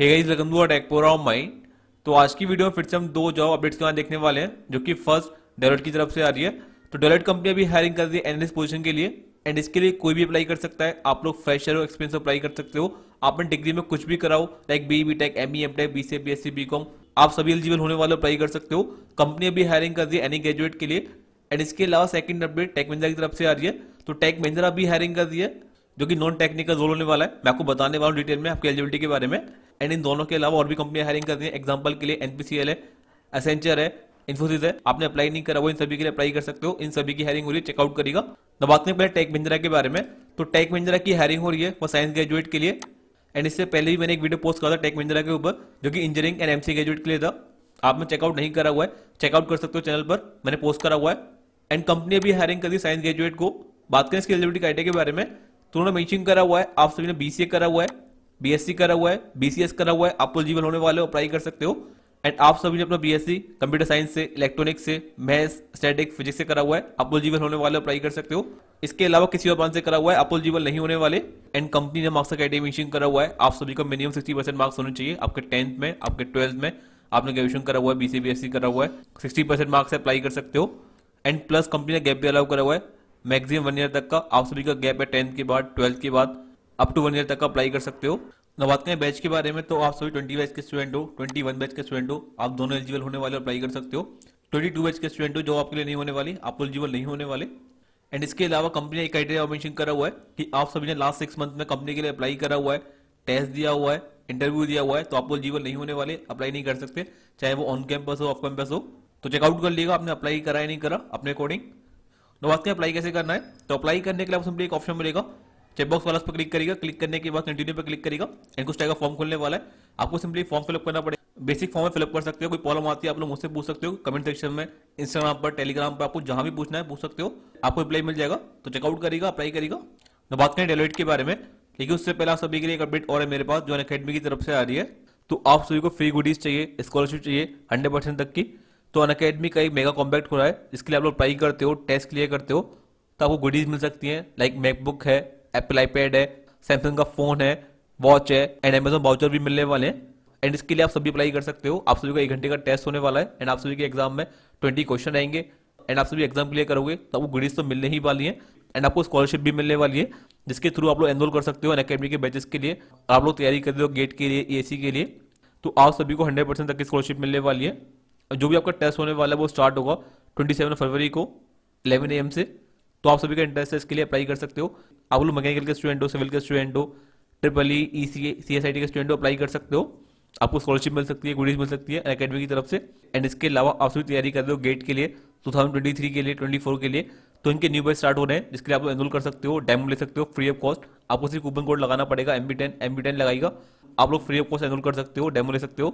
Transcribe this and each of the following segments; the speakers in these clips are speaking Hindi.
hey guys welcome to mind तो आज की वीडियो में फिर से हम दो जॉब अपडेट्स के बाद देखने वाले हैं जो कि फर्स्ट डेलोट की तरफ से आ रही है तो डेलोट कंपनी अभी हायरिंग कर रही है एनलिस्ट पोजीशन के लिए एंड इसके लिए कोई भी अप्लाई कर सकता है आप लोग फ्रेशर हो एक्सपीरियंस अप्लाई कर सकते हो आपने डिग्री में कुछ भी कराओ like B B tech M E M tech B C B S C B com आप सभी एलिजिबल होने वाले अप्लाई कर सकते हो कंपनी अभी हायरिंग कर रही है एनी ग्रेजुएट के लिए एंड इसके अलावा सेकंड अपडेट टेक महिंद्रा की तरफ से आ रही है तो टेक महिंद्रा अभी हायरिंग कर रही है जो कि नॉन टेक्निकल रोल होने वाला है मैं आपको बताने वाला हूँ डिटेल में आपकी एलिजिबिलिटी के बारे में एंड इन दोनों के अलावा और भी कंपनियां हायरिंग कर रही है एग्जाम्पल के लिए एनपीसीएल है एसेंचर है इन्फोसिस है आपने अप्लाई नहीं करा वो इन सभी के लिए अप्लाई कर सकते हो इन सभी की हायरिंग हो रही है चेकआउट करेगा ना बात करें पहले टेक महिंद्रा के बारे में तो टेक महिंद्रा की हायरिंग हो रही है वो साइंस ग्रेजुएट के लिए एंड इससे पहले भी मैंने एक वीडियो पोस्ट करा था टेक महिंद्रा के ऊपर जो कि इंजीनियरिंग एंड एमसी ग्रेजुएट के लिए था आपने चेकआउट नहीं करा हुआ है चेकआउट कर सकते हो चैनल पर मैंने पोस्ट करा हुआ है एंड कंपनी भी हायरिंग करी साइंस ग्रेजुएट को बात करें इसके एलिजिबिलिटी क्राइटेरिया के बारे में तो उन्होंने मैचिंग करा हुआ है आप सभी ने बीसीए करा हुआ है बीएससी करा हुआ है बीसीएस करा हुआ है आप एलिजिबल होने वाले हो अप्लाई कर सकते हो एंड आप सभी ने अपना बीएससी कंप्यूटर साइंस से इलेक्ट्रॉनिक्स से मैथ्स स्टैटिक फिजिक्स से करा हुआ है आप एलिजिबल होने वाले हो अप्लाई कर सकते हो इसके अलावा किसी और ब्रांच से करा हुआ है आप एलिजिबल नहीं होने वाले एंड कंपनी ने मार्क्स एडमिशन करा हुआ है आप सभी का मिनिमम सिक्सटी परसेंट मार्क्स होने चाहिए आपके टेंथ में आपके ट्वेल्थ में आपने ग्रेजुएशन करा हुआ है बीसी बीएससी करा हुआ है सिक्सटी परसेंट मार्क्स अप्लाई कर सकते हो एंड प्लस कंपनी ने गैप भी अलाउ करा हुआ है मैक्सिमम वन ईयर तक का आप सभी का गैप है टेंथ के बाद ट्वेल्थ के बाद अप टू वन ईयर तक अप्लाई कर सकते हो ना बात करें बैच के बारे में तो आप सभी ट्वेंटी बैच के स्टूडेंट हो ट्वेंटी वन बैच के स्टूडेंट हो आप दोनों एलिजिबल होने वाले अप्लाई कर सकते हो ट्वेंटी टू बैच के स्टूडेंट हो जो आपके लिए नहीं होने वाले आप एलिजिबल नहीं होने वाले एंड इसके अलावा कंपनी एक क्राइटेरिया मेंशन करा हुआ है कि आप सभी ने लास्ट सिक्स मंथ में कंपनी के लिए अप्लाई करा हुआ है टेस्ट दिया हुआ है इंटरव्यू दिया हुआ है तो आप एलिजिबल नहीं होने वाले अप्लाई नहीं कर सकते चाहे वो ऑन कैंपस हो ऑफ कैंपस हो तो चेकआउट कर लिएगा आपने अप्लाई करा या नहीं करा अपने अकॉर्डिंग तो बात अप्लाई कैसे करना है तो अप्लाई करने के लिए आप सिंपली एक ऑप्शन मिलेगा चेकबॉक्स वाला पर क्लिक करेगा क्लिक करने के बाद कंटिन्यू पर क्लिक करेगा एंड कुछ टाइप का फॉर्म खोलने वाला है आपको सिंपली फॉर्म फिलअप करना पड़ेगा बेसिक फॉर्म में फिलअप कर सकते हो कोई प्रॉब्लम आती है आप लोग मुझसे पूछ सकते हो कमेंट सेक्शन में इंस्टाग्राम पर टेलीग्राम पर आपको जहां भी पूछना है पूछ सकते हो आपको रिप्लाई मिल जाएगा तो चेकआउट करेगा अप्लाई करेगा तो बात करें डेलोइट के बारे में लेकिन उससे पहले आप सभी के लिए एक अपडेट और है मेरे पास जो अकेडमी की तरफ से आ रही है तो आप सभी को फ्री गुडीज चाहिए स्कॉलरशिप चाहिए हंड्रेड परसेंट तक की तो अन अकेडमी का एक मेगा कॉम्पैक्ट खुला है जिसके लिए आप लोग अप्लाई करते हो टेस्ट क्लियर करते हो तो आपको गुडीज मिल सकती है लाइक मैकबुक है एप्पल आईपैड है सैमसंग का फोन है वॉच है एंड अमेजोन बाउचर भी मिलने वाले हैं एंड इसके लिए आप सभी अप्लाई कर सकते हो आप सभी का एक घंटे का टेस्ट होने वाला है एंड आप सभी के एग्जाम में ट्वेंटी क्वेश्चन आएंगे एंड आप सभी एग्जाम क्लियर करोगे तो आपको गुडीज तो मिलने ही वाली है एंड आपको स्कॉलरशिप भी मिलने वाली है जिसके थ्रू आप लोग एनरोल कर सकते हो एन अकेडमी के बैचेस के लिए आप लोग तैयारी कर रहे हो गेट के लिए ए के लिए तो आप सभी को हंड्रेड परसेंट तक की स्कॉलरशिप मिलने वाली है जो भी आपका टेस्ट होने वाला है वो स्टार्ट होगा ट्वेंटी सेवन फरवरी को इलेवन ए से तो आप सभी का इंटरेस्ट है इसके लिए अप्लाई कर सकते हो आप लोग मैकेनिकल के स्टूडेंट हो सिविल के स्टूडेंट हो triple E E C C S I T के स्टूडेंट हो अप्लाई कर सकते हो आपको स्कॉलरशिप मिल सकती है गुडीज मिल सकती है अकेडमी की तरफ से एंड इसके अलावा आप सभी तैयारी कर रहे हो गेट के लिए टू थाउजेंड ट्वेंटी थ्री के लिए ट्वेंटी फोर के लिए तो इनके न्यू बैच स्टार्ट हो रहे हैं जिसके लिए आप एनरोल कर सकते हो डेमो ले सकते हो फ्री ऑफ कॉस्ट आपको सिर्फ कूपन कोड लगाना पड़ेगा M B ten M B ten लगाएगा आप लोग फ्री ऑफ कॉस्ट एनरोल कर सकते हो डेमो ले सकते हो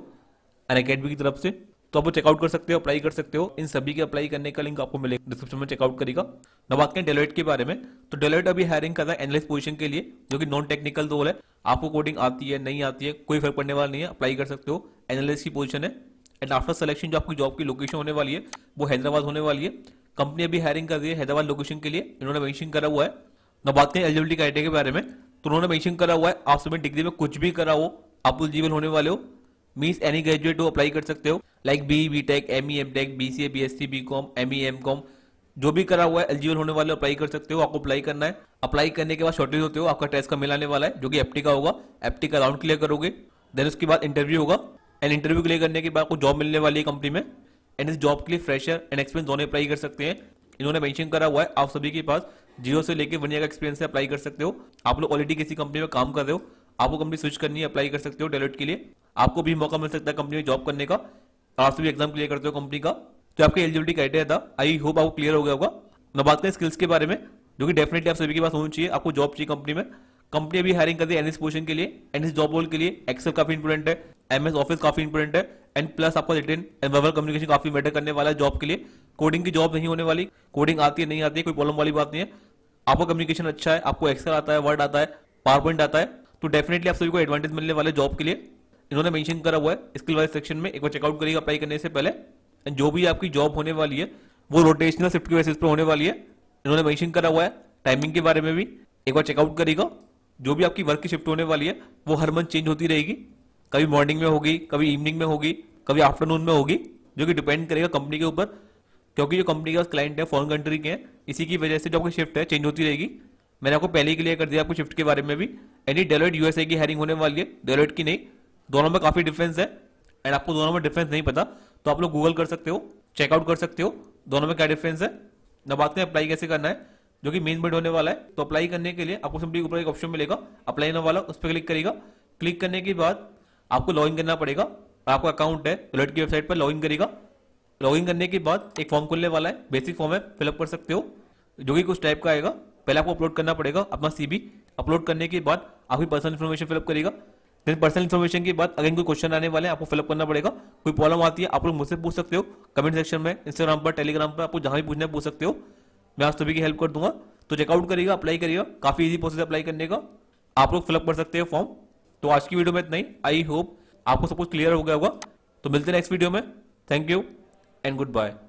एन अकेडमी की तरफ से तो आप चेकआउट कर सकते हो अप्लाई कर सकते हो इन सभी के अप्लाई करने का लिंक आपको मिलेगा डिस्क्रिप्शन में चेकआउट करेगा ना बात करें डेलोइट के बारे में तो डेलोइट अभी हायरिंग कर रहा है एनालिस्ट पोजीशन के लिए जो कि नॉन टेक्निकल रोल है आपको कोडिंग आती है नहीं आती है कोई फर्क पड़ने वाला नहीं है अप्लाई कर सकते हो एनालिस्ट की पोजिशन है एंड आफ्टर सिलेक्शन जो आपकी जॉब की लोकेशन होने वाली है वो हैदराबाद होने वाली है कंपनी अभी हायरिंग कर रही है हैदराबाद लोकेशन के लिए इन्होंने मेंशन करा हुआ है ना बात करें एलिजिबिलिटी क्राइटेरिया के बारे में तो उन्होंने मैंशन करा हुआ है आप सभी डिग्री में कुछ भी करा हो आप एलिजिबल होने वाले हो मीन्स एनी ग्रेजुएट हो अप्लाई कर सकते हो like B B tech M E M tech B C A B S C B com M E M com जो भी करा हुआ है एलिजिबल होने वाले अप्लाई कर सकते हो आपको अप्लाई करना है अप्लाई करने के बाद शॉर्टेज होते हो आपका टेस्ट का मिलाने वाला है जो कि एप्टी का होगा एप्टी का राउंड क्लियर करोगे देन उसके बाद इंटरव्यू होगा एंड इंटरव्यू क्लियर करने के बाद आपको जॉब मिलने वाली है कंपनी में एंड इस जॉब के लिए फ्रेशर एंड एक्सपीरियंस दोनों अप्लाई कर सकते हैं इन्होंने मेंशन करा हुआ है आप सभी के पास जीरो से लेकर वन ईयर का एक्सपीरियंस है अप्लाई कर सकते हो आप लोग ऑलरेडी किसी कंपनी में काम कर रहे हो आपको कंपनी स्विच करनी है अप्लाई कर सकते हो डेलोट के लिए आपको भी मौका मिल सकता है कंपनी में जॉब करने का आप सभी एग्जाम क्लियर करते हो कंपनी का तो आपका एलिजिबिलिटी क्राइटेरिया था आई होप आपको क्लियर हो गया होगा ना बात करें स्किल्स के बारे में जो कि डेफिनेटली आप सभी के पास होनी चाहिए आपको जॉब चाहिए कंपनी में कंपनी अभी हायरिंग करती है एनएस पोजिशन के लिए एनएस जॉब रोल के लिए एक्सेल काफी इंपोर्टेंट है एमएस ऑफिस काफी इंपोर्टेंट है एंड प्लस आपका रिटर्न एंड वर्बल कम्युनिकेशन काफी मैटर करने वाला है जॉब के लिए कोडिंग की जॉब नहीं होने वाली कोडिंग आती है नहीं आती है कोई प्रॉब्लम वाली बात नहीं है आपका कम्युनिकेशन अच्छा है आपको एक्सेल आता है वर्ड आता है पावर पॉइंट आता है तो डेफिनेटली आप सभी को एडवांटेज मिलने वाले जॉब के लिए इन्होंने मेंशन करा हुआ है स्किल वाइज सेक्शन में एक बार चेकआउट करिएगा अप्लाई करने से पहले एंड जो भी आपकी जॉब होने वाली है वो रोटेशनल शिफ्ट के बेसिस पर होने वाली है इन्होंने मेंशन करा हुआ है टाइमिंग के बारे में भी एक बार चेकआउट करिएगा जो भी आपकी वर्क की शिफ्ट होने वाली है वो हर मंथ चेंज होती रहेगी कभी मॉर्निंग में होगी कभी इवनिंग में होगी कभी आफ्टरनून में होगी जो कि डिपेंड करेगा कंपनी के ऊपर क्योंकि जो कंपनी के क्लाइंट है फॉरन कंट्री के हैं इसी की वजह से जो आपकी शिफ्ट है चेंज होती रहेगी मैंने आपको पहले ही क्लियर कर दिया आपको शिफ्ट के बारे में भी एनी डेलोइट यूएसए की हायरिंग होने वाली है डेलोइट की नहीं दोनों में काफी डिफरेंस है एंड आपको दोनों में डिफरेंस नहीं पता तो आप लोग गूगल कर सकते हो चेकआउट कर सकते हो दोनों में क्या डिफरेंस है ना बात करें अप्लाई कैसे करना है जो कि मेन बेड होने वाला है तो अप्लाई करने के लिए आपको सिंपली ऊपर एक ऑप्शन मिलेगा अप्लाई होने वाला उस पर क्लिक करेगा क्लिक करने के बाद आपको लॉग करना पड़ेगा आपका अकाउंट है वॉलेट की वेबसाइट पर लॉग करेगा लॉग करने के बाद एक फॉर्म खुलने वाला है बेसिक फॉर्म है फिलअप कर सकते हो जो कि कुछ टाइप का आएगा पहले आपको अपलोड करना पड़ेगा अपना सीबी अपलोड करने के बाद आपकी पर्सनल इन्फॉर्मेशन फिलअप करेगा फिर पर्सनल इन्फॉर्मेशन के बाद अगेन कोई क्वेश्चन आने वाले हैं आपको फिलअप करना पड़ेगा कोई प्रॉब्लम आती है आप लोग मुझसे पूछ सकते हो कमेंट सेक्शन में इंस्टाग्राम पर टेलीग्राम पर आपको जहां भी पूछना है पूछ सकते हो मैं आप सभी की हेल्प कर दूंगा तो चेकआउट करिएगा अप्लाई करिएगा काफी इजी प्रोसेस अप्लाई करने का आप लोग फिलअप कर सकते हो फॉर्म तो आज की वीडियो में इतना ही आई होप आपको सब कुछ क्लियर हो गया होगा तो मिलते हैं नेक्स्ट वीडियो में thank you and good bye